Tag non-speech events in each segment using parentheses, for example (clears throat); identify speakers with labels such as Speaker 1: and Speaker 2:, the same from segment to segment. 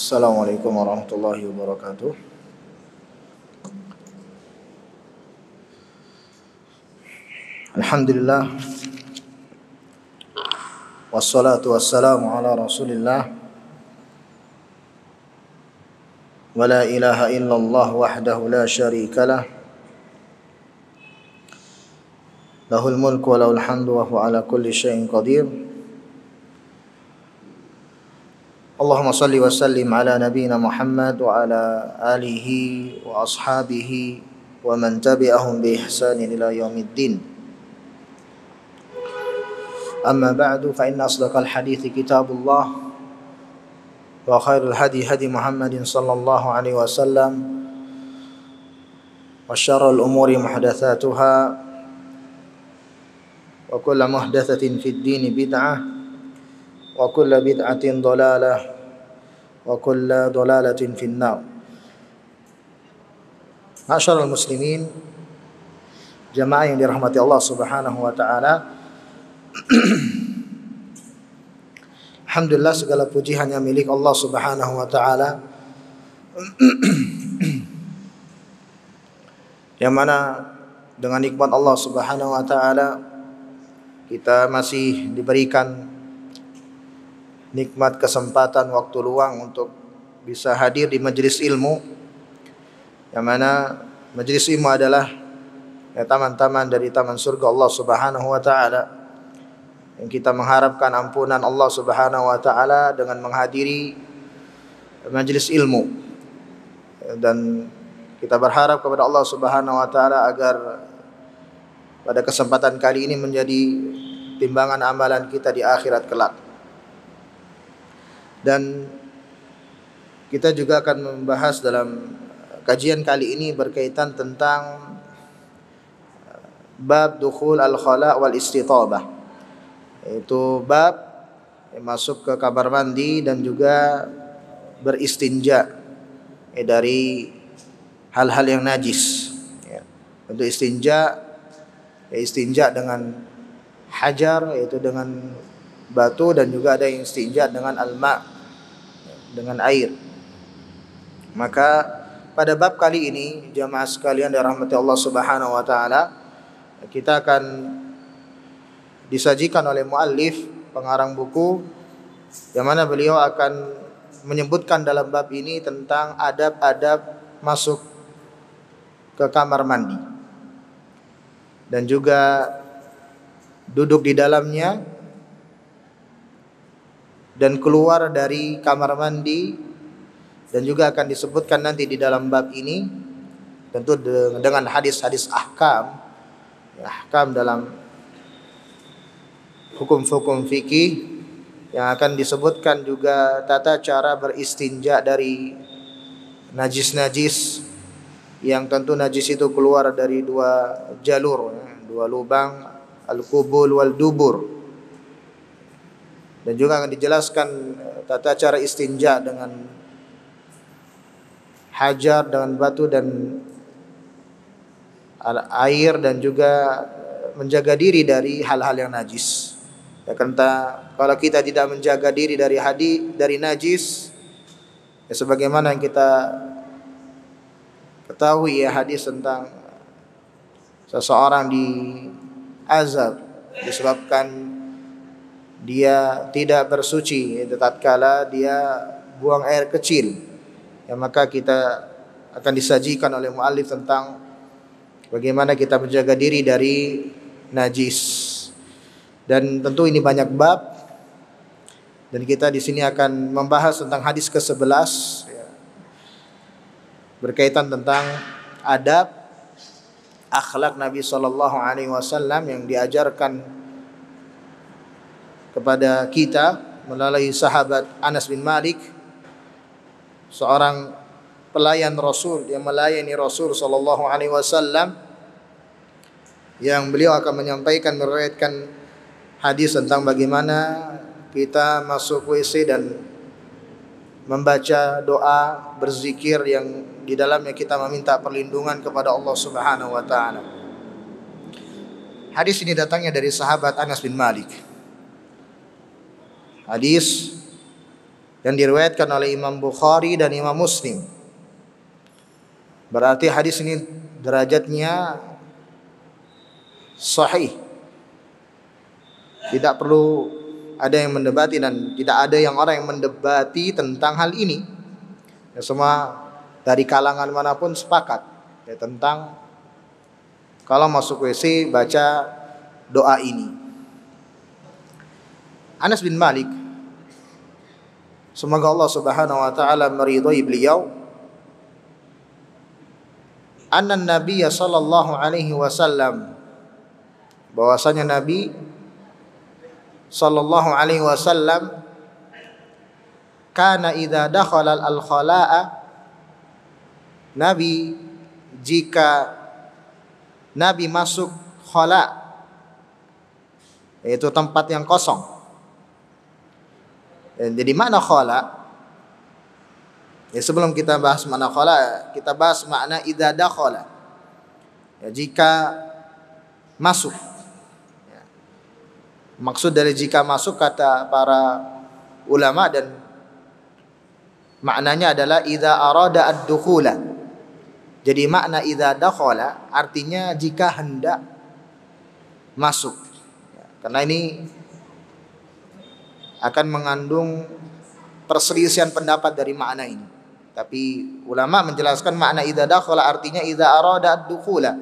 Speaker 1: السلام عليكم ورحمة الله وبركاته الحمد لله والصلاة والسلام على رسول الله ولا إله إلا الله وحده لا شريك له له الملك وله الحمد وهو على كل شيء قدير اللهم صل وسلم على نبينا محمد وعلى آله وأصحابه ومن تبعهم بإحسان إلى يوم الدين أما بعد فإن أصدق الحديث كتاب الله وخير الهدي هدي محمد صلى الله عليه وسلم وشر الأمور محدثاتها وكل محدثة في الدين بدعة وكل bid'atin ضلالة wa ضلالة في النار معشر muslimin jemaah yang dirahmati Allah Subhanahu wa taala. (clears throat) Alhamdulillah segala puji hanya milik Allah Subhanahu wa taala. (clears throat) yang mana dengan nikmat Allah Subhanahu wa taala kita masih diberikan nikmat kesempatan waktu luang untuk bisa hadir di majelis ilmu yang mana majelis ilmu adalah taman ya, taman-taman dari taman surga Allah Subhanahu wa taala yang kita mengharapkan ampunan Allah Subhanahu wa taala dengan menghadiri majelis ilmu dan kita berharap kepada Allah Subhanahu wa taala agar pada kesempatan kali ini menjadi timbangan amalan kita di akhirat kelak dan kita juga akan membahas dalam kajian kali ini berkaitan tentang eh, bab dukhul al-khala wal istitabah yaitu bab yang masuk ke kamar mandi dan juga beristinja eh, dari hal-hal yang najis ya. untuk istinja ya istinja dengan hajar yaitu dengan batu dan juga ada yang istinja dengan al-ma' dengan air. Maka pada bab kali ini jamaah sekalian dari rahmati Allah Subhanahu wa taala kita akan disajikan oleh muallif pengarang buku yang mana beliau akan menyebutkan dalam bab ini tentang adab-adab masuk ke kamar mandi dan juga duduk di dalamnya dan keluar dari kamar mandi dan juga akan disebutkan nanti di dalam bab ini tentu dengan hadis-hadis ahkam ahkam dalam hukum-hukum fikih yang akan disebutkan juga tata cara beristinja dari najis-najis yang tentu najis itu keluar dari dua jalur ya, dua lubang al-kubul wal dubur dan juga akan dijelaskan eh, tata cara istinja dengan hajar dengan batu dan air dan juga eh, menjaga diri dari hal-hal yang najis. Ya kenta kalau kita tidak menjaga diri dari hadi dari najis ya sebagaimana yang kita ketahui ya hadis tentang seseorang di azab disebabkan dia tidak bersuci itu tatkala dia buang air kecil ya maka kita akan disajikan oleh muallif tentang bagaimana kita menjaga diri dari najis dan tentu ini banyak bab dan kita di sini akan membahas tentang hadis ke-11 ya. berkaitan tentang adab akhlak Nabi Shallallahu alaihi wasallam yang diajarkan kepada kita melalui sahabat Anas bin Malik seorang pelayan Rasul yang melayani Rasul sallallahu alaihi wasallam yang beliau akan menyampaikan meriwayatkan hadis tentang bagaimana kita masuk WC dan membaca doa berzikir yang di dalamnya kita meminta perlindungan kepada Allah Subhanahu wa taala. Hadis ini datangnya dari sahabat Anas bin Malik. Hadis yang diriwayatkan oleh Imam Bukhari dan Imam Muslim. Berarti hadis ini derajatnya sahih. Tidak perlu ada yang mendebati dan tidak ada yang orang yang mendebati tentang hal ini. Ya semua dari kalangan manapun sepakat ya tentang kalau masuk WC baca doa ini. Anas bin Malik Semoga Allah Subhanahu wa taala meridhai beliau. Anna Nabi sallallahu alaihi wasallam bahwasanya Nabi sallallahu alaihi wasallam kana idza dakhala al-khala'a Nabi jika Nabi masuk khala yaitu tempat yang kosong Eh, jadi makna khala Ya sebelum kita bahas makna khala, kita bahas makna idza dakhala. Ya, jika masuk. Ya. Maksud dari jika masuk kata para ulama dan maknanya adalah idza arada ad-dukhula. Jadi makna idza dakhala artinya jika hendak masuk. Ya. Karena ini akan mengandung perselisihan pendapat dari makna ini. Tapi ulama menjelaskan makna idza dakhala artinya idza arada dukhula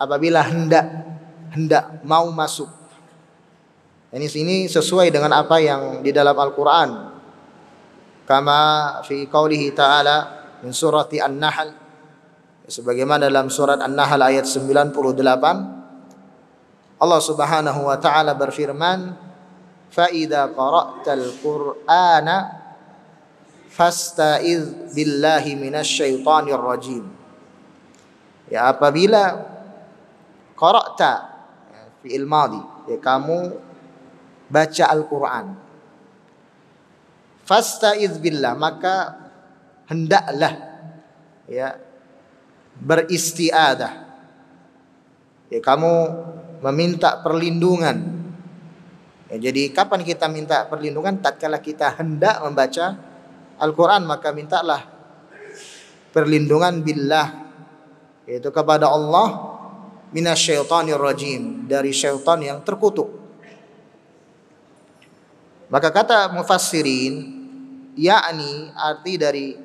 Speaker 1: Apabila hendak hendak mau masuk. Ini sini sesuai dengan apa yang di dalam Al-Qur'an. Kama fi qaulihi ta'ala min surati An-Nahl sebagaimana dalam surat An-Nahl ayat 98 Allah Subhanahu wa taala berfirman فَإِذَا قَرَأْتَ الْقُرْآنَ فَاسْتَئِذْ بِاللَّهِ مِنَ الشَّيْطَانِ الرَّجِيمِ ya apabila qara'ta ya, fi'il madhi ya kamu baca Al-Qur'an فَاسْتَئِذْ بِاللَّهِ maka hendaklah ya beristiadah ya kamu meminta perlindungan Ya, jadi kapan kita minta perlindungan? Tatkala kita hendak membaca Al-Quran maka mintalah perlindungan billah yaitu kepada Allah minasyaitonir rajim dari syaitan yang terkutuk. Maka kata mufassirin yakni arti dari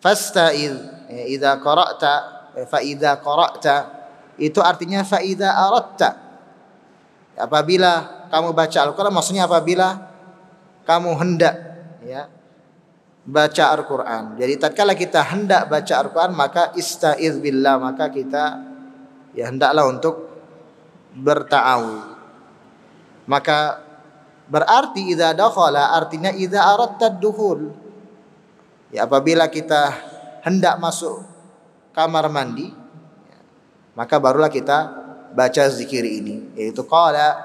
Speaker 1: fasta'iz ya, idza qara'ta fa idza qara'ta itu artinya fa idza aratta Apabila kamu baca Al-Qur'an maksudnya apabila kamu hendak ya baca Al-Qur'an. Jadi tatkala kita hendak baca Al-Qur'an maka istaiz billah maka kita ya hendaklah untuk berta'awud. Maka berarti idza dakhala artinya idza aradta duhul. Ya apabila kita hendak masuk kamar mandi ya, maka barulah kita baca zikir ini yaitu qala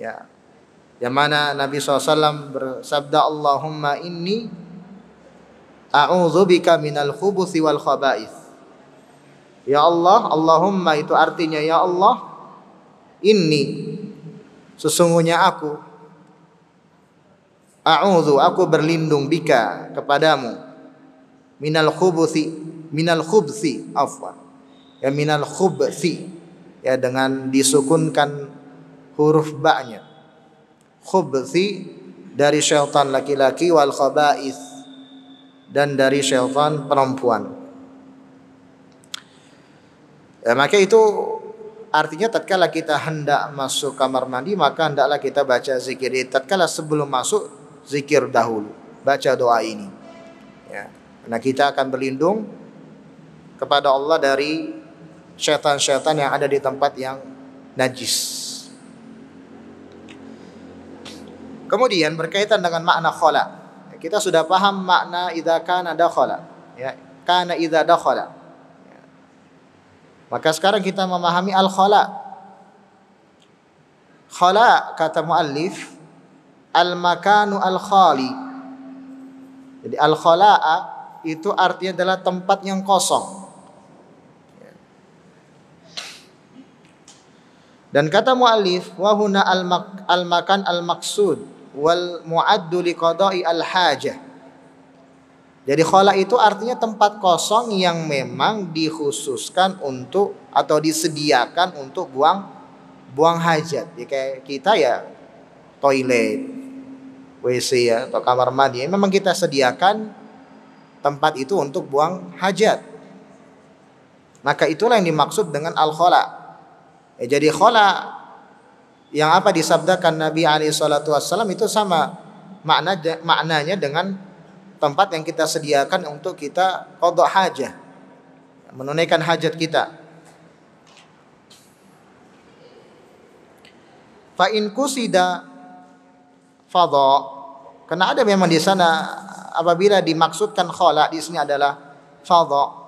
Speaker 1: ya yang mana Nabi SAW bersabda Allahumma inni a'udzubika minal khubuthi wal khaba'ith Ya Allah, Allahumma itu artinya ya Allah ini sesungguhnya aku a'udzu aku berlindung bika kepadamu minal khubuthi minal khubthi afwan ya minal khubthi ya dengan disukunkan huruf ba-nya. Khubthi dari syaitan laki-laki wal khaba'ith dan dari syaitan perempuan. Ya, maka itu artinya tatkala kita hendak masuk kamar mandi maka hendaklah kita baca zikir Tatkala sebelum masuk zikir dahulu, baca doa ini. Ya, karena kita akan berlindung kepada Allah dari setan-setan yang ada di tempat yang najis. Kemudian berkaitan dengan makna khala. Kita sudah paham makna idza kana dakhala, ya. Kana idza dakhala. Maka sekarang kita memahami al khala. Khala kata muallif al makanu al khali. Jadi al khala itu artinya adalah tempat yang kosong. Dan kata mu'alif, wahuna al, makan al al maksud wal muaddu liqadai al hajah. Jadi khola itu artinya tempat kosong yang memang dikhususkan untuk atau disediakan untuk buang buang hajat. Ya kayak kita ya toilet, WC ya atau kamar mandi. Ya, memang kita sediakan tempat itu untuk buang hajat. Maka itulah yang dimaksud dengan al-khala. Ya, jadi khola yang apa disabdakan Nabi Ali Shallallahu Wasallam itu sama makna maknanya dengan tempat yang kita sediakan untuk kita kodok hajah menunaikan hajat kita. Fa in kusida fadha karena ada memang di sana apabila dimaksudkan khola di sini adalah fadha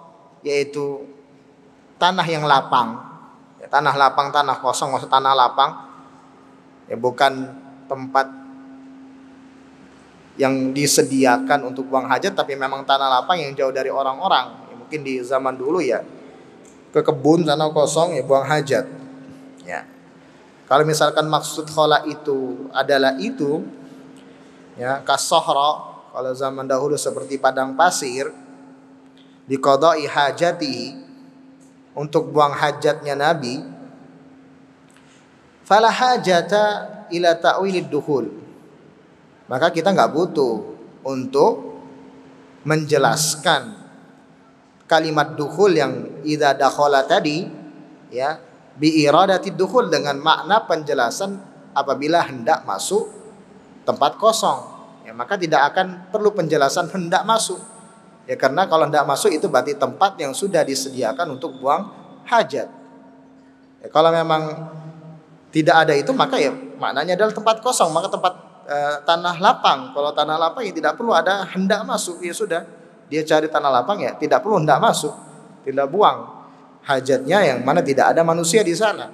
Speaker 1: yaitu tanah yang lapang tanah lapang, tanah kosong, maksud tanah lapang ya bukan tempat yang disediakan untuk buang hajat tapi memang tanah lapang yang jauh dari orang-orang ya, mungkin di zaman dulu ya ke kebun tanah kosong ya buang hajat ya kalau misalkan maksud khola itu adalah itu ya kasohro kalau zaman dahulu seperti padang pasir di dikodoi hajati untuk buang hajatnya Nabi, fala hajata ila ta'wilid duhul. Maka kita nggak butuh untuk menjelaskan kalimat duhul yang idza dakhala tadi ya bi iradati duhul dengan makna penjelasan apabila hendak masuk tempat kosong ya maka tidak akan perlu penjelasan hendak masuk Ya karena kalau tidak masuk itu berarti tempat yang sudah disediakan untuk buang hajat. Ya, kalau memang tidak ada itu maka ya maknanya adalah tempat kosong, maka tempat e, tanah lapang. Kalau tanah lapang ya tidak perlu ada hendak masuk, ya sudah. Dia cari tanah lapang ya tidak perlu hendak masuk, tidak buang hajatnya yang mana tidak ada manusia di sana.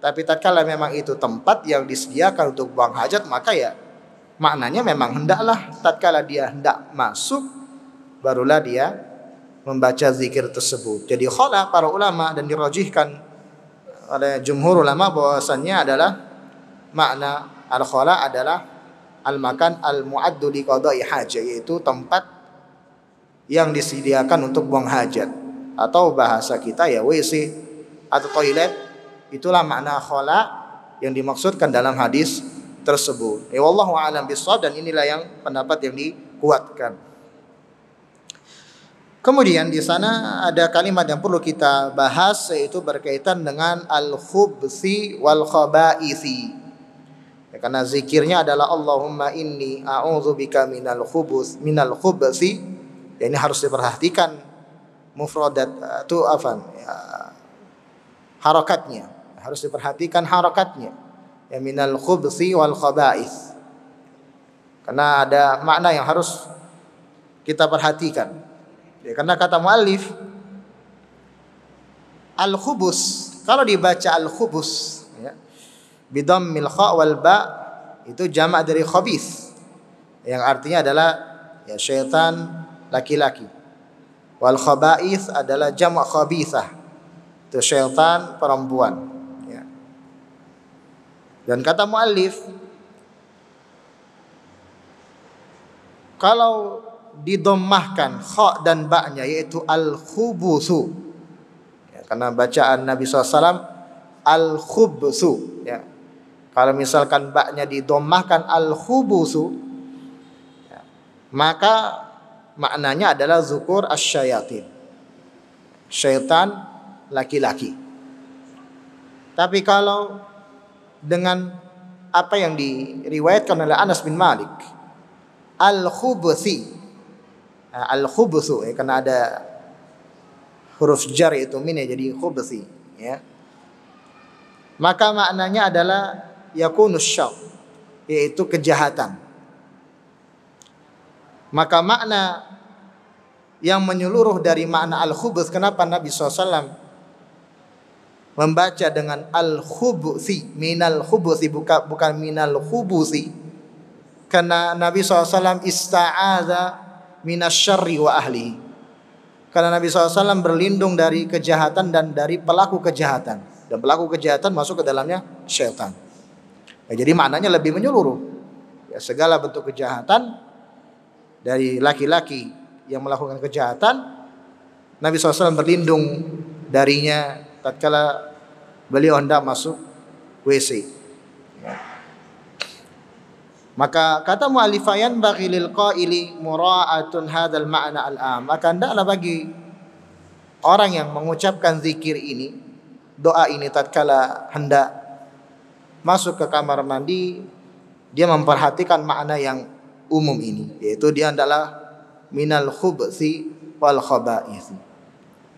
Speaker 1: Tapi tatkala memang itu tempat yang disediakan untuk buang hajat, maka ya maknanya memang hendaklah tatkala dia hendak masuk barulah dia membaca zikir tersebut. Jadi khala para ulama dan dirojihkan oleh jumhur ulama bahwasannya adalah makna al khala adalah al makan al muaddu li qada'i hajah yaitu tempat yang disediakan untuk buang hajat atau bahasa kita ya WC atau toilet itulah makna khala yang dimaksudkan dalam hadis tersebut. Ya wallahu a'lam bisawab dan inilah yang pendapat yang dikuatkan. Kemudian di sana ada kalimat yang perlu kita bahas yaitu berkaitan dengan al khubsi wal khaba'isi. Ya, karena zikirnya adalah Allahumma inni a'udzubika minal khubus minal khubsi. Ya, ini harus diperhatikan mufradat itu eh, uh, afan ya, harakatnya harus diperhatikan harakatnya ya minal khubsi wal khaba'is. Karena ada makna yang harus kita perhatikan. Ya, karena kata mu'alif al-khubus kalau dibaca al-khubus ya, bidammil kha wal ba itu jamak dari khabith yang artinya adalah ya syaitan laki-laki. Wal khaba'ith adalah jamak khabithah. Itu syaitan perempuan. Ya. Dan kata mu'alif kalau didomahkan kha dan ba yaitu al khubuthu. Ya, karena bacaan Nabi SAW al khubuthu. Ya. Kalau misalkan ba-nya didomahkan al khubuthu, ya, maka maknanya adalah zukur asyayatin. Syaitan laki-laki. Tapi kalau dengan apa yang diriwayatkan oleh Anas bin Malik, al khubusi Eh, al khubusu ya, karena ada huruf jar itu min ya jadi khubusi ya. Maka maknanya adalah yakunus syar yaitu kejahatan. Maka makna yang menyeluruh dari makna al khubus kenapa Nabi SAW membaca dengan al min minal khubusi bukan bukan minal khubusi karena Nabi SAW ista'adha minasyari wa ahli Karena Nabi SAW berlindung dari kejahatan dan dari pelaku kejahatan. Dan pelaku kejahatan masuk ke dalamnya syaitan. Ya, jadi maknanya lebih menyeluruh. Ya, segala bentuk kejahatan dari laki-laki yang melakukan kejahatan, Nabi SAW berlindung darinya tatkala beliau hendak masuk WC. Maka kata mu'alifayan bagi lil qaili mura'atun hadal ma'na al-am. Maka hendaklah bagi orang yang mengucapkan zikir ini, doa ini tatkala hendak masuk ke kamar mandi, dia memperhatikan makna yang umum ini, yaitu dia adalah minal khubsi wal khaba'isi.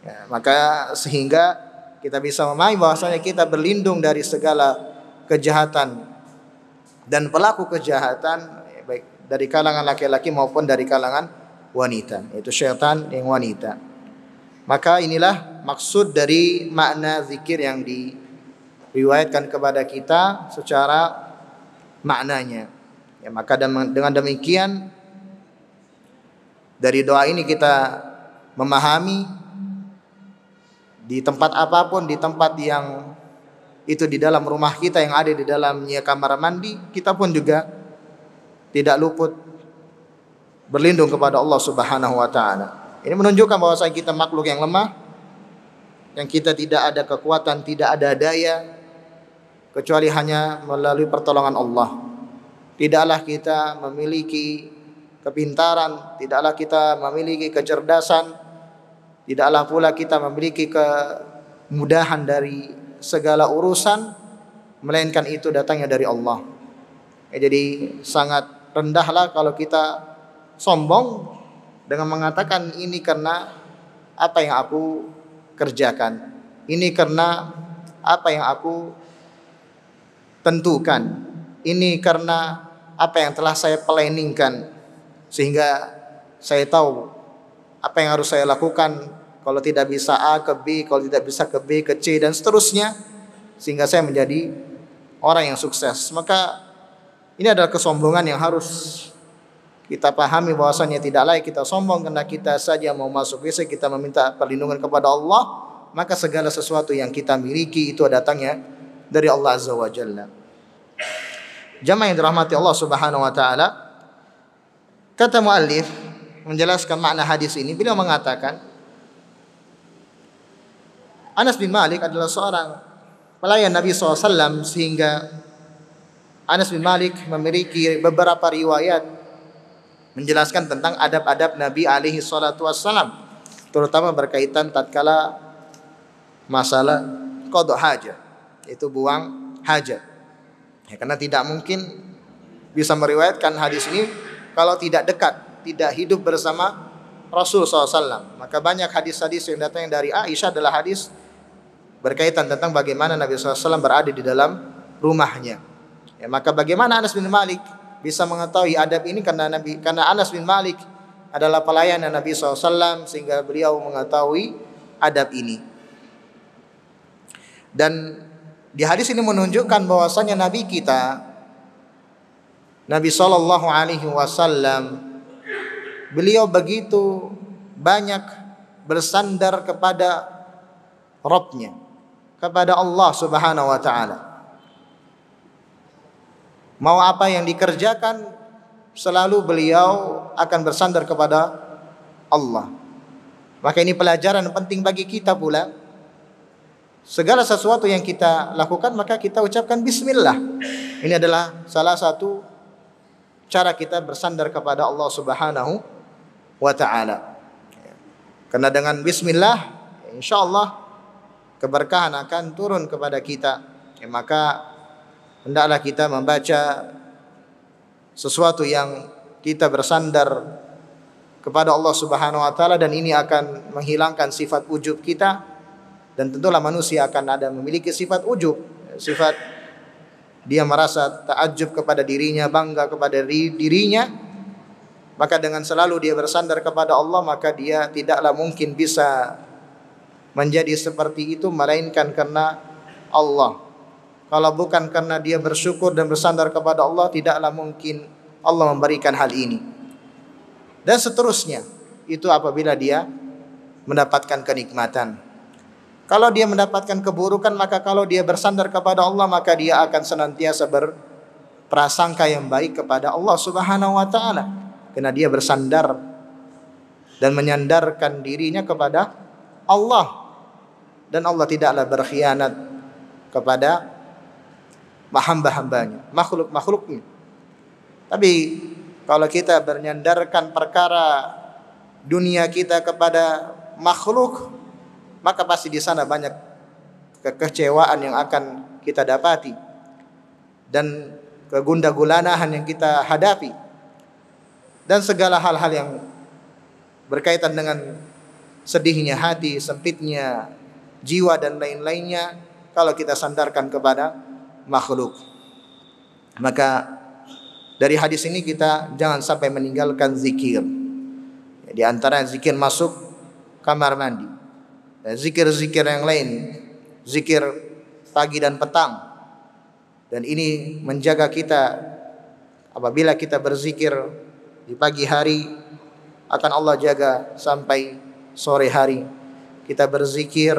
Speaker 1: Ya, maka sehingga kita bisa memahami bahwasanya kita berlindung dari segala kejahatan dan pelaku kejahatan baik dari kalangan laki-laki maupun dari kalangan wanita yaitu syaitan yang wanita maka inilah maksud dari makna zikir yang diriwayatkan kepada kita secara maknanya ya maka dengan demikian dari doa ini kita memahami di tempat apapun di tempat yang itu di dalam rumah kita yang ada di dalamnya kamar mandi, kita pun juga tidak luput berlindung kepada Allah Subhanahu wa taala. Ini menunjukkan bahwasanya kita makhluk yang lemah, yang kita tidak ada kekuatan, tidak ada daya kecuali hanya melalui pertolongan Allah. Tidaklah kita memiliki kepintaran, tidaklah kita memiliki kecerdasan, tidaklah pula kita memiliki kemudahan dari segala urusan melainkan itu datangnya dari Allah. Ya, jadi sangat rendahlah kalau kita sombong dengan mengatakan ini karena apa yang aku kerjakan. Ini karena apa yang aku tentukan. Ini karena apa yang telah saya planningkan sehingga saya tahu apa yang harus saya lakukan kalau tidak bisa A ke B, kalau tidak bisa ke B ke C dan seterusnya sehingga saya menjadi orang yang sukses. Maka ini adalah kesombongan yang harus kita pahami bahwasanya tidak layak kita sombong karena kita saja mau masuk WC kita meminta perlindungan kepada Allah, maka segala sesuatu yang kita miliki itu datangnya dari Allah Azza wa Jalla. Jamaah yang dirahmati Allah Subhanahu wa taala. Kata muallif menjelaskan makna hadis ini beliau mengatakan Anas bin Malik adalah seorang pelayan Nabi SAW sehingga Anas bin Malik memiliki beberapa riwayat menjelaskan tentang adab-adab Nabi alaihi salatu wassalam terutama berkaitan tatkala masalah kodok haja itu buang haja ya, karena tidak mungkin bisa meriwayatkan hadis ini kalau tidak dekat tidak hidup bersama Rasul SAW maka banyak hadis-hadis yang datang dari Aisyah adalah hadis berkaitan tentang bagaimana Nabi SAW berada di dalam rumahnya. Ya, maka bagaimana Anas bin Malik bisa mengetahui adab ini karena Nabi karena Anas bin Malik adalah pelayan Nabi SAW sehingga beliau mengetahui adab ini. Dan di hadis ini menunjukkan bahwasanya Nabi kita Nabi Shallallahu Alaihi Wasallam beliau begitu banyak bersandar kepada Robnya kepada Allah Subhanahu wa taala. Mau apa yang dikerjakan selalu beliau akan bersandar kepada Allah. Maka ini pelajaran penting bagi kita pula. Segala sesuatu yang kita lakukan maka kita ucapkan bismillah. Ini adalah salah satu cara kita bersandar kepada Allah Subhanahu wa taala. Karena dengan bismillah insyaallah keberkahan akan turun kepada kita. Ya, maka hendaklah kita membaca sesuatu yang kita bersandar kepada Allah Subhanahu wa taala dan ini akan menghilangkan sifat ujub kita dan tentulah manusia akan ada memiliki sifat ujub, sifat dia merasa takjub kepada dirinya, bangga kepada dirinya, maka dengan selalu dia bersandar kepada Allah maka dia tidaklah mungkin bisa menjadi seperti itu melainkan karena Allah. Kalau bukan karena dia bersyukur dan bersandar kepada Allah, tidaklah mungkin Allah memberikan hal ini. Dan seterusnya, itu apabila dia mendapatkan kenikmatan. Kalau dia mendapatkan keburukan, maka kalau dia bersandar kepada Allah, maka dia akan senantiasa berprasangka yang baik kepada Allah Subhanahu wa taala. Karena dia bersandar dan menyandarkan dirinya kepada Allah dan Allah tidaklah berkhianat kepada hamba-hambanya, makhluk-makhluknya. Tapi kalau kita bernyandarkan perkara dunia kita kepada makhluk, maka pasti di sana banyak kekecewaan yang akan kita dapati dan kegundagulanaan yang kita hadapi dan segala hal-hal yang berkaitan dengan sedihnya hati, sempitnya jiwa dan lain-lainnya kalau kita sandarkan kepada makhluk. Maka dari hadis ini kita jangan sampai meninggalkan zikir. Di antara zikir masuk kamar mandi. Zikir-zikir yang lain, zikir pagi dan petang. Dan ini menjaga kita apabila kita berzikir di pagi hari akan Allah jaga sampai sore hari. Kita berzikir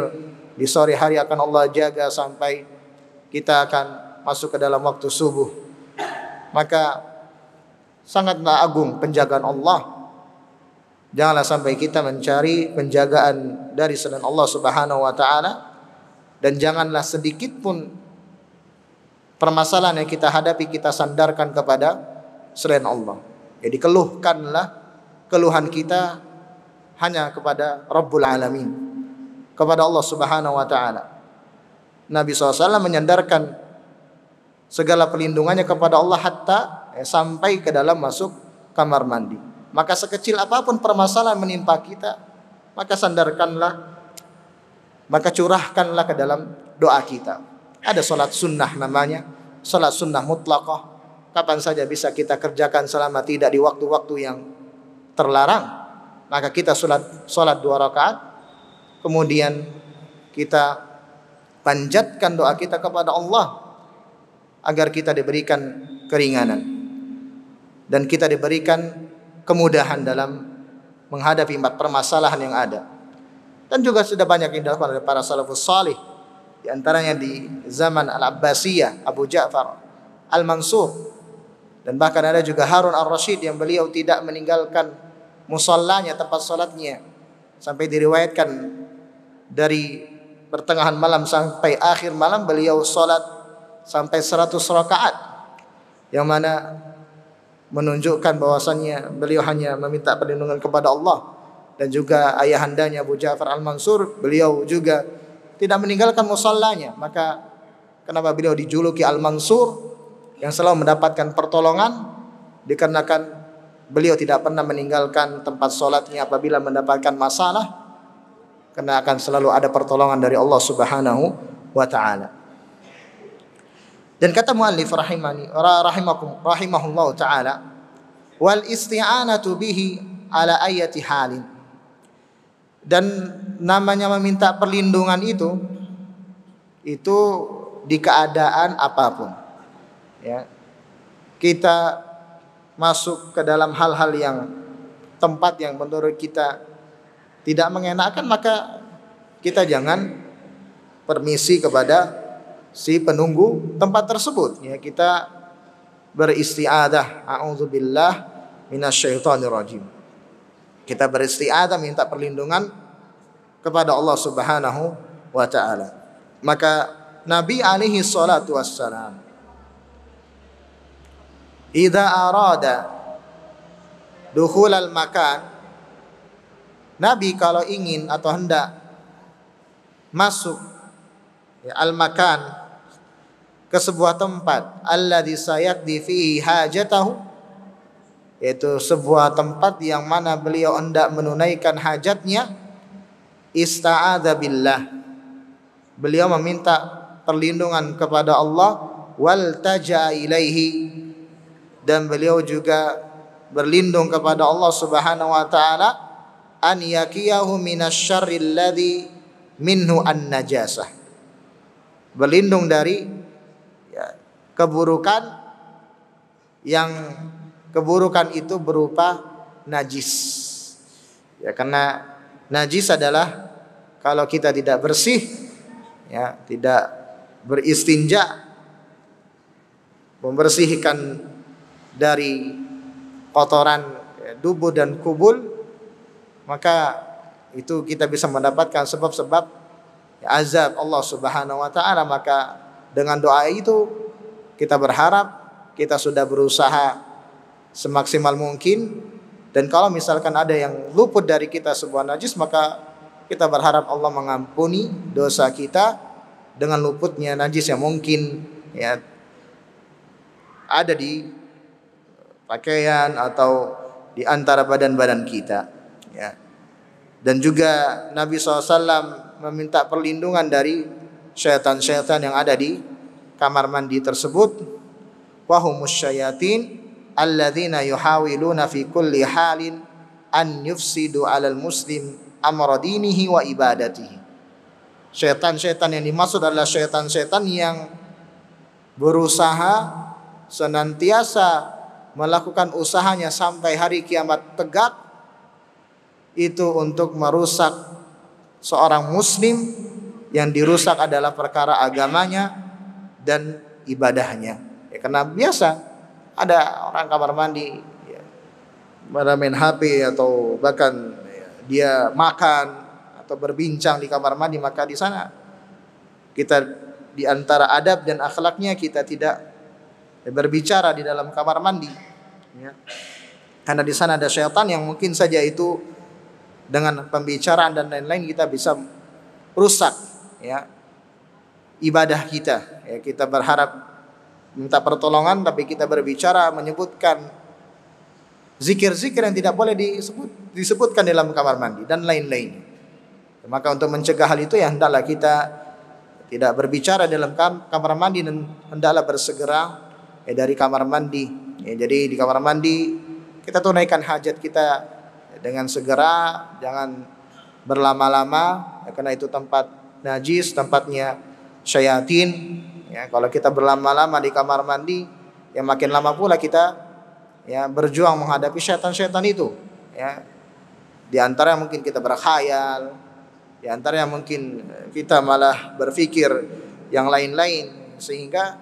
Speaker 1: di sore hari akan Allah jaga sampai kita akan masuk ke dalam waktu subuh. Maka sangatlah agung penjagaan Allah. Janganlah sampai kita mencari penjagaan dari selain Allah Subhanahu wa taala dan janganlah sedikit pun permasalahan yang kita hadapi kita sandarkan kepada selain Allah. Jadi keluhkanlah keluhan kita hanya kepada Rabbul Alamin kepada Allah Subhanahu wa taala. Nabi SAW menyandarkan segala pelindungannya kepada Allah hatta eh, sampai ke dalam masuk kamar mandi. Maka sekecil apapun permasalahan menimpa kita, maka sandarkanlah, maka curahkanlah ke dalam doa kita. Ada sholat sunnah namanya, sholat sunnah mutlakoh. Kapan saja bisa kita kerjakan selama tidak di waktu-waktu yang terlarang. Maka kita sholat, sholat dua rakaat, kemudian kita panjatkan doa kita kepada Allah agar kita diberikan keringanan dan kita diberikan kemudahan dalam menghadapi permasalahan yang ada. Dan juga sudah banyak yang dilakukan oleh para salafus salih di antaranya di zaman Al-Abbasiyah, Abu Ja'far Al-Mansur dan bahkan ada juga Harun Al rashid yang beliau tidak meninggalkan musallanya tempat salatnya sampai diriwayatkan dari pertengahan malam sampai akhir malam beliau sholat sampai 100 rakaat yang mana menunjukkan bahwasannya beliau hanya meminta perlindungan kepada Allah dan juga ayahandanya Abu Ja'far Al-Mansur beliau juga tidak meninggalkan musallanya maka kenapa beliau dijuluki Al-Mansur yang selalu mendapatkan pertolongan dikarenakan beliau tidak pernah meninggalkan tempat sholatnya apabila mendapatkan masalah karena akan selalu ada pertolongan dari Allah Subhanahu wa taala. Dan kata muallif rahimani rahimakum rahimahullahu taala wal isti'anatu bihi ala ayati halin. Dan namanya meminta perlindungan itu itu di keadaan apapun. Ya. Kita masuk ke dalam hal-hal yang tempat yang menurut kita tidak mengenakan maka kita jangan permisi kepada si penunggu tempat tersebut ya kita beristiadah a'udzubillah minasyaitonirrajim kita beristiadah minta perlindungan kepada Allah Subhanahu wa taala maka Nabi alaihi salatu wassalam idza arada dukhul al makan Nabi kalau ingin atau hendak masuk ya, al-makan ke sebuah tempat Allah alladzi di fihi hajatahu yaitu sebuah tempat yang mana beliau hendak menunaikan hajatnya ista'adza billah beliau meminta perlindungan kepada Allah wal taja ilaihi dan beliau juga berlindung kepada Allah Subhanahu wa taala an yakiyahu minasyarri minhu an-najasah. Berlindung dari ya, keburukan yang keburukan itu berupa najis. Ya karena najis adalah kalau kita tidak bersih ya, tidak beristinja membersihkan dari kotoran ya, dubur dan kubul maka itu kita bisa mendapatkan sebab-sebab azab Allah Subhanahu wa taala maka dengan doa itu kita berharap kita sudah berusaha semaksimal mungkin dan kalau misalkan ada yang luput dari kita sebuah najis maka kita berharap Allah mengampuni dosa kita dengan luputnya najis yang mungkin ya ada di pakaian atau di antara badan-badan kita ya. Dan juga Nabi SAW meminta perlindungan dari syaitan-syaitan yang ada di kamar mandi tersebut. Wahumus syayatin alladzina yuhawiluna fi kulli halin an yufsidu alal muslim amradinihi wa ibadatihi. Syaitan-syaitan yang dimaksud adalah syaitan-syaitan yang berusaha senantiasa melakukan usahanya sampai hari kiamat tegak itu untuk merusak seorang muslim yang dirusak adalah perkara agamanya dan ibadahnya. Ya, karena biasa ada orang kamar mandi ya, main HP atau bahkan ya, dia makan atau berbincang di kamar mandi maka di sana kita di antara adab dan akhlaknya kita tidak berbicara di dalam kamar mandi ya. Karena di sana ada syaitan yang mungkin saja itu dengan pembicaraan dan lain-lain kita bisa rusak ya ibadah kita ya kita berharap minta pertolongan tapi kita berbicara menyebutkan zikir-zikir yang tidak boleh disebut disebutkan dalam kamar mandi dan lain-lain maka untuk mencegah hal itu ya hendaklah kita tidak berbicara dalam kamar mandi dan hendaklah bersegera ya dari kamar mandi ya jadi di kamar mandi kita tunaikan hajat kita dengan segera, jangan berlama-lama ya, karena itu tempat najis, tempatnya syaitan. Ya, kalau kita berlama-lama di kamar mandi, ya makin lama pula kita ya berjuang menghadapi setan-setan itu. Ya. Di antara mungkin kita berkhayal, di antara mungkin kita malah berpikir yang lain-lain sehingga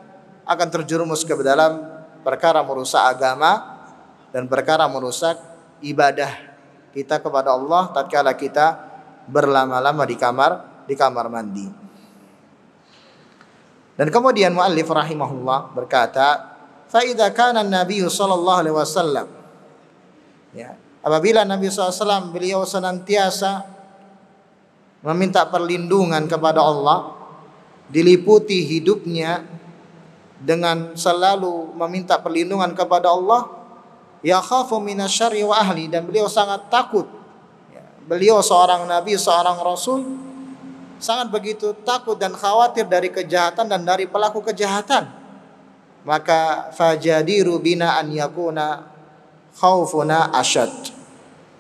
Speaker 1: akan terjerumus ke dalam perkara merusak agama dan perkara merusak ibadah kita kepada Allah tatkala kita berlama-lama di kamar di kamar mandi. Dan kemudian muallif rahimahullah berkata, "Fa idza kana an nabi sallallahu alaihi wasallam" Ya, apabila Nabi SAW beliau senantiasa meminta perlindungan kepada Allah, diliputi hidupnya dengan selalu meminta perlindungan kepada Allah, yakhafu minasyari wa ahli dan beliau sangat takut ya, beliau seorang nabi seorang rasul sangat begitu takut dan khawatir dari kejahatan dan dari pelaku kejahatan maka fajadiru bina an yakuna khaufuna asyad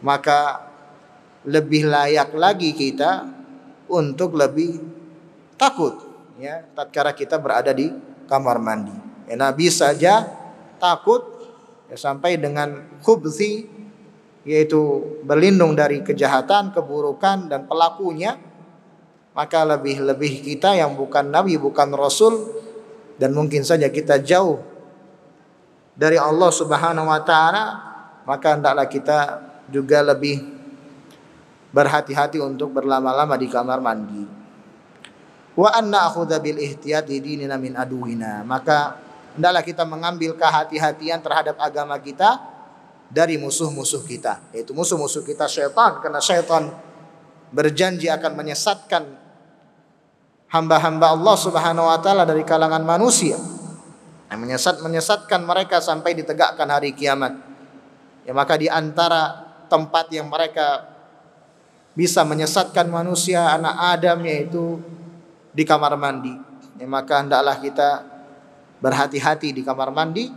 Speaker 1: maka lebih layak lagi kita untuk lebih takut ya tatkala kita berada di kamar mandi ya, nabi saja takut ya, sampai dengan khubzi yaitu berlindung dari kejahatan, keburukan dan pelakunya maka lebih-lebih kita yang bukan nabi, bukan rasul dan mungkin saja kita jauh dari Allah Subhanahu wa taala maka hendaklah kita juga lebih berhati-hati untuk berlama-lama di kamar mandi. Wa anna bil ihtiyati dinina min aduina. Maka hendaklah kita mengambil kehati-hatian terhadap agama kita dari musuh-musuh kita, yaitu musuh-musuh kita setan. karena setan berjanji akan menyesatkan hamba-hamba Allah Subhanahu wa taala dari kalangan manusia. Yang menyesat menyesatkan mereka sampai ditegakkan hari kiamat. Ya maka di antara tempat yang mereka bisa menyesatkan manusia anak Adam yaitu di kamar mandi. Ya maka hendaklah kita berhati-hati di kamar mandi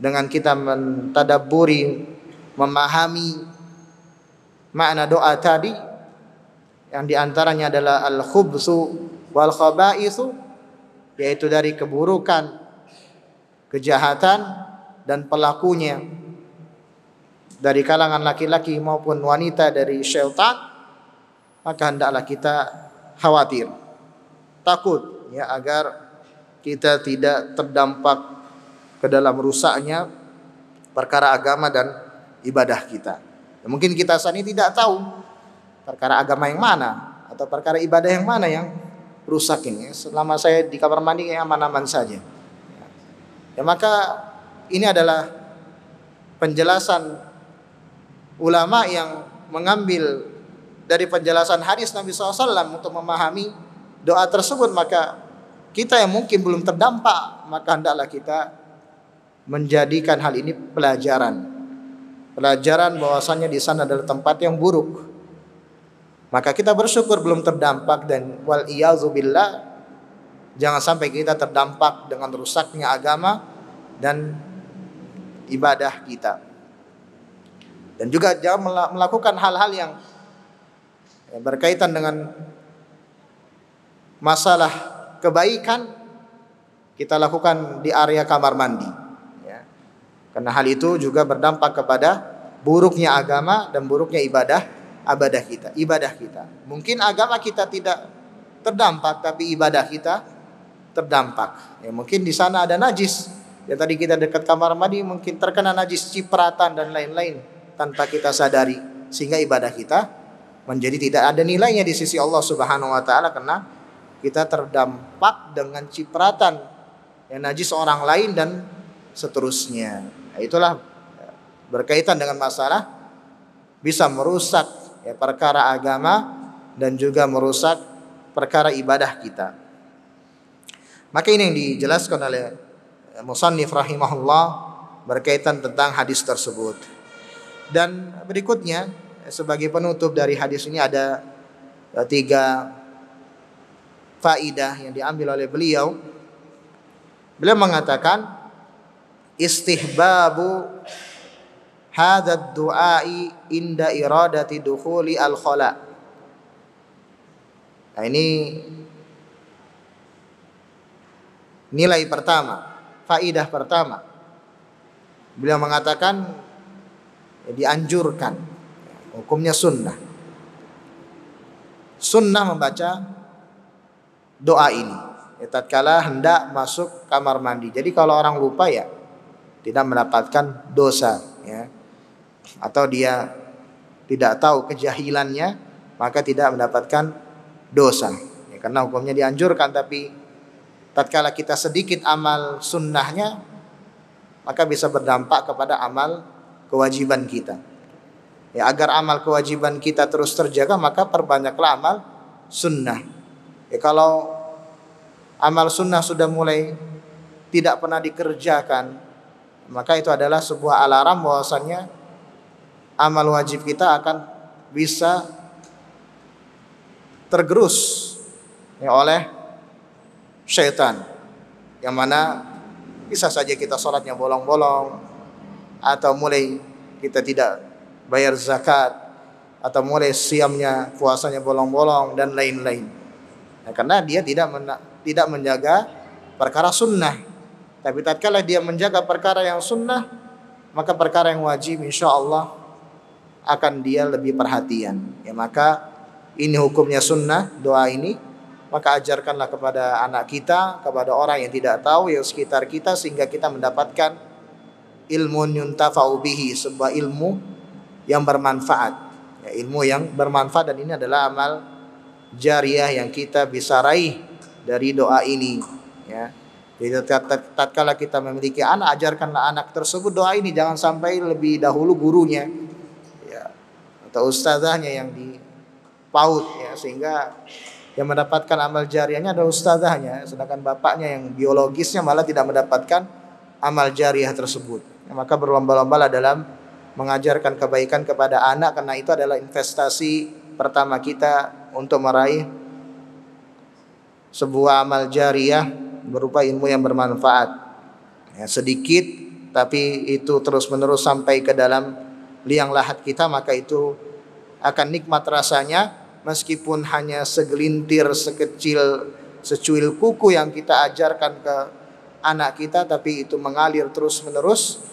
Speaker 1: dengan kita mentadaburi, memahami makna doa tadi yang diantaranya adalah al-khubsu wal khabaisu yaitu dari keburukan, kejahatan dan pelakunya dari kalangan laki-laki maupun wanita dari syaitan maka hendaklah kita khawatir takut ya agar kita tidak terdampak ke dalam rusaknya perkara agama dan ibadah kita. Ya, mungkin kita saat tidak tahu perkara agama yang mana atau perkara ibadah yang mana yang rusak ini. Selama saya di kamar mandi yang aman-aman saja. Ya maka ini adalah penjelasan ulama yang mengambil dari penjelasan hadis Nabi SAW untuk memahami doa tersebut maka kita yang mungkin belum terdampak, maka hendaklah kita menjadikan hal ini pelajaran. Pelajaran bahwasanya di sana adalah tempat yang buruk. Maka kita bersyukur belum terdampak dan wal iyazubillah jangan sampai kita terdampak dengan rusaknya agama dan ibadah kita. Dan juga jangan melakukan hal-hal yang berkaitan dengan masalah kebaikan kita lakukan di area kamar mandi. Ya. Karena hal itu juga berdampak kepada buruknya agama dan buruknya ibadah ibadah kita, ibadah kita. Mungkin agama kita tidak terdampak, tapi ibadah kita terdampak. Ya, mungkin di sana ada najis. Ya tadi kita dekat kamar mandi mungkin terkena najis cipratan dan lain-lain tanpa kita sadari sehingga ibadah kita menjadi tidak ada nilainya di sisi Allah Subhanahu wa taala karena kita terdampak dengan cipratan yang najis orang lain dan seterusnya. Nah, itulah eh, berkaitan dengan masalah bisa merusak ya, perkara agama dan juga merusak perkara ibadah kita. Maka ini yang dijelaskan oleh eh, Musannif rahimahullah berkaitan tentang hadis tersebut. Dan berikutnya eh, sebagai penutup dari hadis ini ada tiga faidah yang diambil oleh beliau. Beliau mengatakan istihbabu hadad du'ai inda iradati dukhuli al khala. Nah ini nilai pertama, faidah pertama. Beliau mengatakan ya, dianjurkan hukumnya sunnah. Sunnah membaca doa ini. Ya, tatkala hendak masuk kamar mandi. Jadi kalau orang lupa ya tidak mendapatkan dosa ya. Atau dia tidak tahu kejahilannya maka tidak mendapatkan dosa. Ya, karena hukumnya dianjurkan tapi tatkala kita sedikit amal sunnahnya maka bisa berdampak kepada amal kewajiban kita. Ya agar amal kewajiban kita terus terjaga maka perbanyaklah amal sunnah Ya, kalau amal sunnah sudah mulai tidak pernah dikerjakan, maka itu adalah sebuah alarm bahwasannya amal wajib kita akan bisa tergerus ya, oleh syaitan yang mana bisa saja kita sholatnya bolong-bolong atau mulai kita tidak bayar zakat atau mulai siamnya puasanya bolong-bolong dan lain-lain ya, karena dia tidak men tidak menjaga perkara sunnah. Tapi tatkala dia menjaga perkara yang sunnah, maka perkara yang wajib insya Allah akan dia lebih perhatian. Ya maka ini hukumnya sunnah doa ini. Maka ajarkanlah kepada anak kita, kepada orang yang tidak tahu yang sekitar kita sehingga kita mendapatkan ilmu yuntafa'u sebuah ilmu yang bermanfaat. Ya, ilmu yang bermanfaat dan ini adalah amal jariah yang kita bisa raih dari doa ini ya jadi tatkala kita memiliki anak ajarkanlah anak tersebut doa ini jangan sampai lebih dahulu gurunya ya atau ustazahnya yang dipaut ya sehingga yang mendapatkan amal jariahnya adalah ustazahnya sedangkan bapaknya yang biologisnya malah tidak mendapatkan amal jariah tersebut ya, maka berlomba lomba dalam mengajarkan kebaikan kepada anak karena itu adalah investasi pertama kita untuk meraih sebuah amal jariah berupa ilmu yang bermanfaat. Ya, sedikit tapi itu terus-menerus sampai ke dalam liang lahat kita maka itu akan nikmat rasanya meskipun hanya segelintir sekecil secuil kuku yang kita ajarkan ke anak kita tapi itu mengalir terus-menerus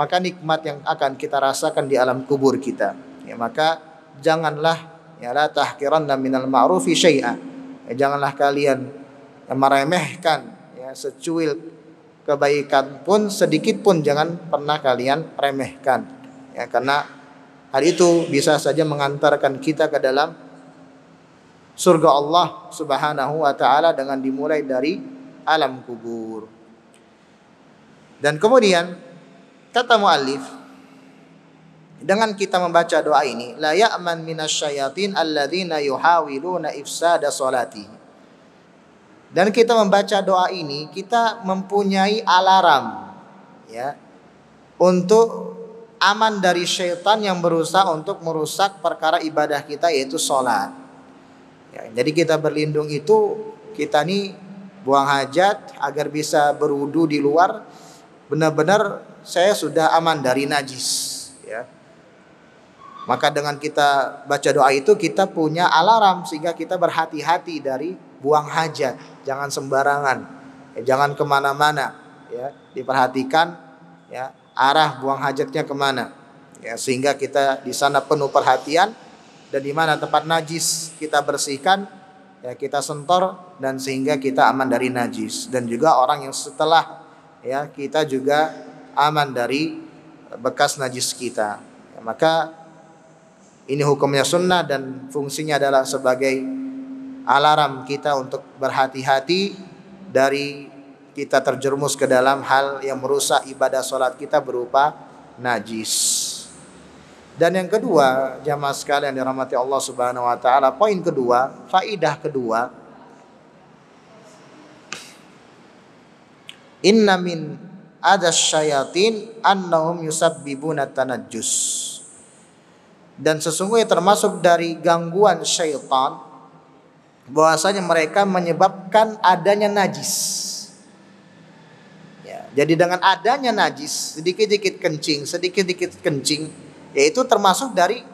Speaker 1: maka nikmat yang akan kita rasakan di alam kubur kita. Ya, maka janganlah ya la tahqiranna minal ma'rufi syai'a ya, janganlah kalian meremehkan ya secuil kebaikan pun sedikit pun jangan pernah kalian remehkan ya karena hal itu bisa saja mengantarkan kita ke dalam surga Allah Subhanahu wa taala dengan dimulai dari alam kubur dan kemudian kata muallif dengan kita membaca doa ini la ya'man minasyayatin alladzina yuhawiluna ifsada salati dan kita membaca doa ini kita mempunyai alarm ya untuk aman dari syaitan yang berusaha untuk merusak perkara ibadah kita yaitu solat. Ya, jadi kita berlindung itu kita nih buang hajat agar bisa berwudu di luar benar-benar saya sudah aman dari najis. Ya. Maka dengan kita baca doa itu kita punya alarm sehingga kita berhati-hati dari buang hajat. Jangan sembarangan, ya, jangan kemana-mana. Ya, diperhatikan ya arah buang hajatnya kemana. Ya, sehingga kita di sana penuh perhatian dan di mana tempat najis kita bersihkan, ya kita sentor dan sehingga kita aman dari najis dan juga orang yang setelah ya kita juga aman dari eh, bekas najis kita. Ya, maka ini hukumnya sunnah dan fungsinya adalah sebagai alarm kita untuk berhati-hati dari kita terjerumus ke dalam hal yang merusak ibadah sholat kita berupa najis. Dan yang kedua, jamaah sekalian dirahmati Allah Subhanahu wa taala, poin kedua, faidah kedua, Inna min ada syayatin annahum yusabbibuna tanajjus dan sesungguhnya termasuk dari gangguan syaitan bahwasanya mereka menyebabkan adanya najis. Ya, jadi dengan adanya najis sedikit-sedikit kencing, sedikit-sedikit kencing, yaitu termasuk dari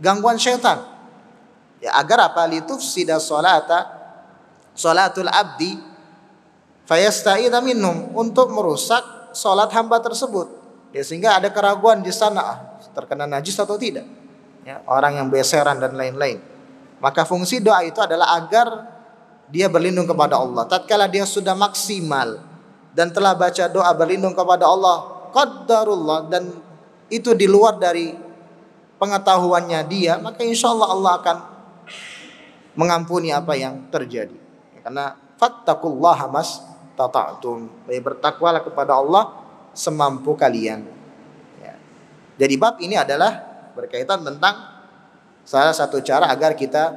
Speaker 1: gangguan syaitan. Ya, agar apa? Litufsida salata salatul abdi fayasta'idha minum untuk merusak salat hamba tersebut. Ya, sehingga ada keraguan di sana terkena najis atau tidak ya, orang yang beseran dan lain-lain. Maka fungsi doa itu adalah agar dia berlindung kepada Allah. Tatkala dia sudah maksimal dan telah baca doa berlindung kepada Allah, qadarullah dan itu di luar dari pengetahuannya dia, maka insya Allah Allah akan mengampuni apa yang terjadi. Karena fattakullah hamas mas tata'tum. Bertakwalah kepada Allah semampu kalian. Ya. Jadi bab ini adalah berkaitan tentang salah satu cara agar kita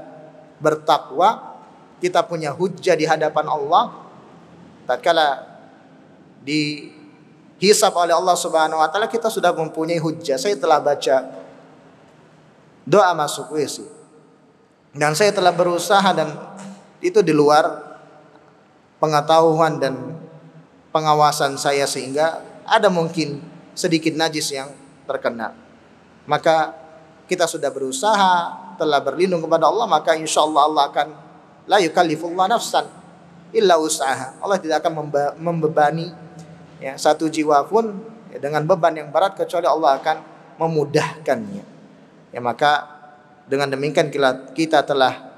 Speaker 1: bertakwa, kita punya hujah di hadapan Allah tatkala dihisap oleh Allah Subhanahu wa taala kita sudah mempunyai hujah. Saya telah baca doa masuk WC. Dan saya telah berusaha dan itu di luar pengetahuan dan pengawasan saya sehingga ada mungkin sedikit najis yang terkena maka kita sudah berusaha, telah berlindung kepada Allah, maka insya Allah Allah akan la yukallifullah nafsan illa usaha. Allah tidak akan membebani ya, satu jiwa pun ya, dengan beban yang berat kecuali Allah akan memudahkannya. Ya maka dengan demikian kita, kita telah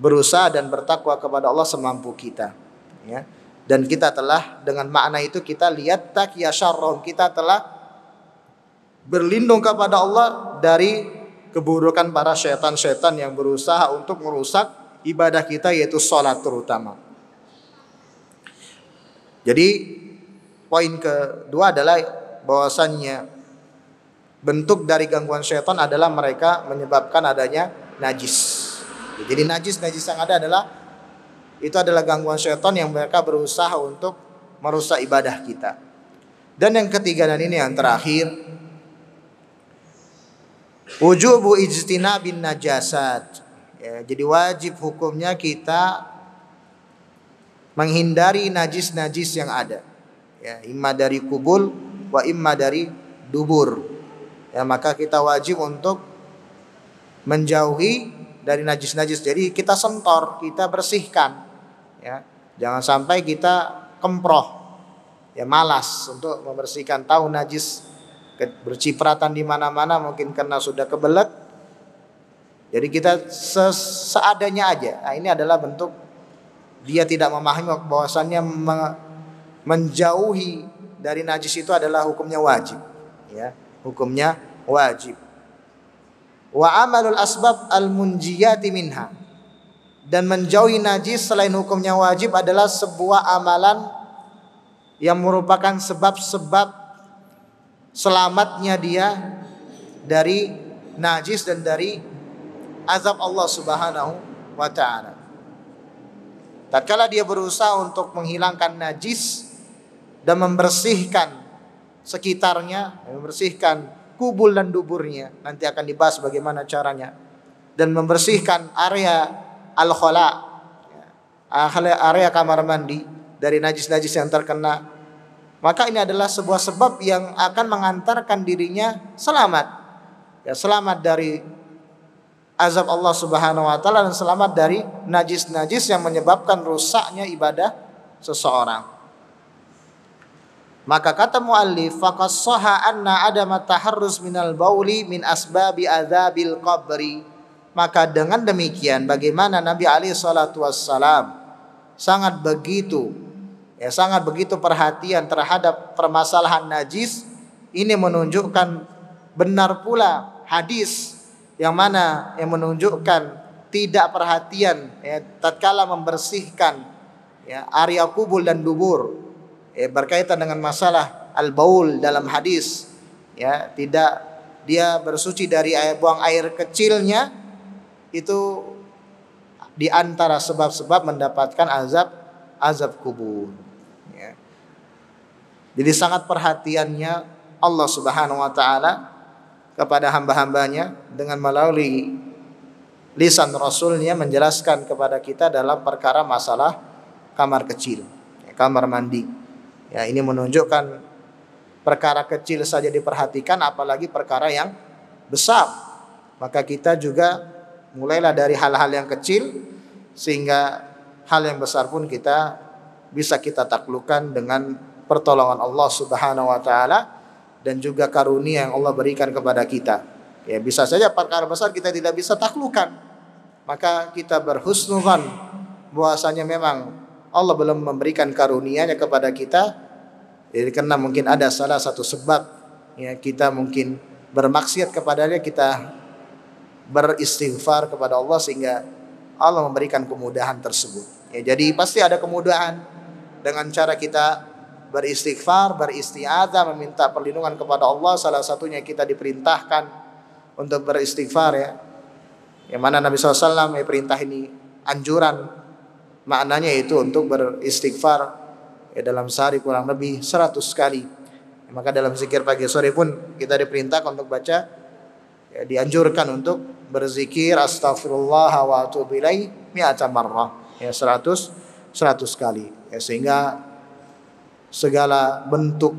Speaker 1: berusaha dan bertakwa kepada Allah semampu kita. Ya. Dan kita telah dengan makna itu kita lihat tak ya Kita telah berlindung kepada Allah dari keburukan para setan-setan yang berusaha untuk merusak ibadah kita yaitu sholat terutama. Jadi poin kedua adalah bahwasannya bentuk dari gangguan setan adalah mereka menyebabkan adanya najis. Jadi najis najis yang ada adalah itu adalah gangguan setan yang mereka berusaha untuk merusak ibadah kita. Dan yang ketiga dan ini yang terakhir Wujubu ijtinabin najasat. Ya, jadi wajib hukumnya kita menghindari najis-najis yang ada. Ya, imma dari kubul wa imma dari dubur. Ya, maka kita wajib untuk menjauhi dari najis-najis. Jadi kita sentor, kita bersihkan. Ya, jangan sampai kita kemproh. Ya malas untuk membersihkan tahu najis bercipratan di mana-mana mungkin karena sudah kebelet. Jadi kita seadanya aja. Nah, ini adalah bentuk dia tidak memahami bahwasannya menjauhi dari najis itu adalah hukumnya wajib. Ya, hukumnya wajib. Wa amalul asbab al munjiyati minha. Dan menjauhi najis selain hukumnya wajib adalah sebuah amalan yang merupakan sebab-sebab selamatnya dia dari najis dan dari azab Allah Subhanahu wa taala. Tatkala dia berusaha untuk menghilangkan najis dan membersihkan sekitarnya, membersihkan kubul dan duburnya, nanti akan dibahas bagaimana caranya dan membersihkan area al-khala ya, area kamar mandi dari najis-najis yang terkena maka ini adalah sebuah sebab yang akan mengantarkan dirinya selamat ya selamat dari azab Allah Subhanahu wa taala dan selamat dari najis-najis yang menyebabkan rusaknya ibadah seseorang. Maka kata muallif faqas saha anna adama taharruz minal bauli min asbabi azabil qabri. Maka dengan demikian bagaimana Nabi Ali Alaihi Wasallam sangat begitu ya sangat begitu perhatian terhadap permasalahan najis ini menunjukkan benar pula hadis yang mana yang menunjukkan tidak perhatian ya tatkala membersihkan ya area kubul dan dubur ya, berkaitan dengan masalah al baul dalam hadis ya tidak dia bersuci dari air buang air kecilnya itu di antara sebab-sebab mendapatkan azab azab kubur. Jadi sangat perhatiannya Allah Subhanahu wa taala kepada hamba-hambanya dengan melalui lisan Rasulnya menjelaskan kepada kita dalam perkara masalah kamar kecil, ya, kamar mandi. Ya, ini menunjukkan perkara kecil saja diperhatikan apalagi perkara yang besar. Maka kita juga mulailah dari hal-hal yang kecil sehingga hal yang besar pun kita bisa kita taklukkan dengan pertolongan Allah Subhanahu wa taala dan juga karunia yang Allah berikan kepada kita. Ya, bisa saja perkara besar kita tidak bisa taklukan. Maka kita berhusnuzan bahwasanya memang Allah belum memberikan karunia-Nya kepada kita. Jadi karena mungkin ada salah satu sebab ya kita mungkin bermaksiat kepadanya kita beristighfar kepada Allah sehingga Allah memberikan kemudahan tersebut. Ya, jadi pasti ada kemudahan dengan cara kita beristighfar, beristiada, meminta perlindungan kepada Allah. Salah satunya kita diperintahkan untuk beristighfar ya. Yang mana Nabi SAW ya, perintah ini anjuran maknanya itu untuk beristighfar ya, dalam sehari kurang lebih 100 kali. Ya, maka dalam zikir pagi sore pun kita diperintahkan untuk baca ya, dianjurkan untuk berzikir astagfirullah wa atubu ilaih ya seratus seratus kali ya, sehingga segala bentuk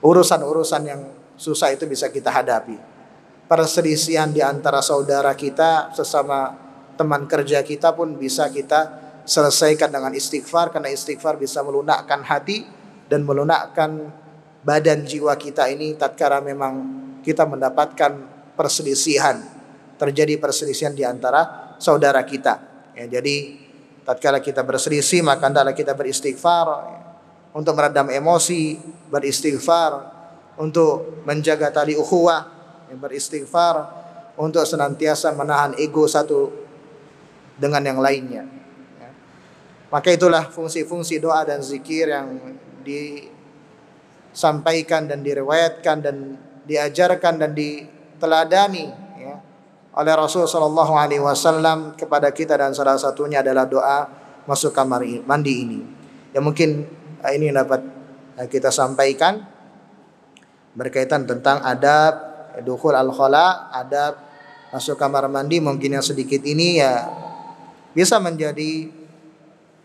Speaker 1: urusan-urusan yang susah itu bisa kita hadapi. Perselisihan di antara saudara kita sesama teman kerja kita pun bisa kita selesaikan dengan istighfar karena istighfar bisa melunakkan hati dan melunakkan badan jiwa kita ini tatkala memang kita mendapatkan perselisihan terjadi perselisihan di antara saudara kita ya jadi tatkala kita berselisih maka hendaklah kita beristighfar untuk meredam emosi, beristighfar, untuk menjaga tali ukhuwah, beristighfar untuk senantiasa menahan ego satu dengan yang lainnya. Ya. Maka itulah fungsi-fungsi doa dan zikir yang disampaikan dan direwayatkan dan diajarkan dan diteladani ya, oleh Rasulullah Shallallahu Alaihi Wasallam kepada kita dan salah satunya adalah doa masuk kamar mandi ini. Ya mungkin Nah, ini dapat ah, kita sampaikan berkaitan tentang adab dukhul al khala, adab masuk kamar mandi mungkin yang sedikit ini ya bisa menjadi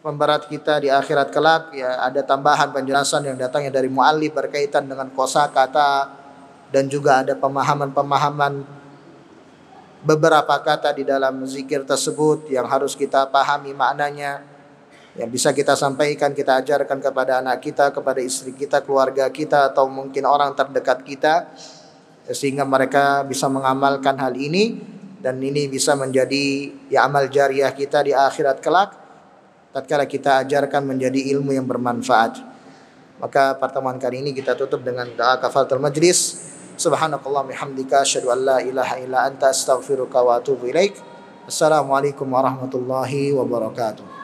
Speaker 1: pemberat kita di akhirat kelak ya ada tambahan penjelasan yang datangnya dari muallif berkaitan dengan kosakata dan juga ada pemahaman-pemahaman beberapa kata di dalam zikir tersebut yang harus kita pahami maknanya yang bisa kita sampaikan, kita ajarkan kepada anak kita, kepada istri kita, keluarga kita, atau mungkin orang terdekat kita, sehingga mereka bisa mengamalkan hal ini, dan ini bisa menjadi ya amal jariah kita di akhirat kelak, tatkala kita ajarkan menjadi ilmu yang bermanfaat. Maka pertemuan kali ini kita tutup dengan doa kafaratul majlis. Subhanakallah bihamdika asyhadu an la ilaha illa anta astaghfiruka wa atubu ilaik. Assalamualaikum warahmatullahi wabarakatuh.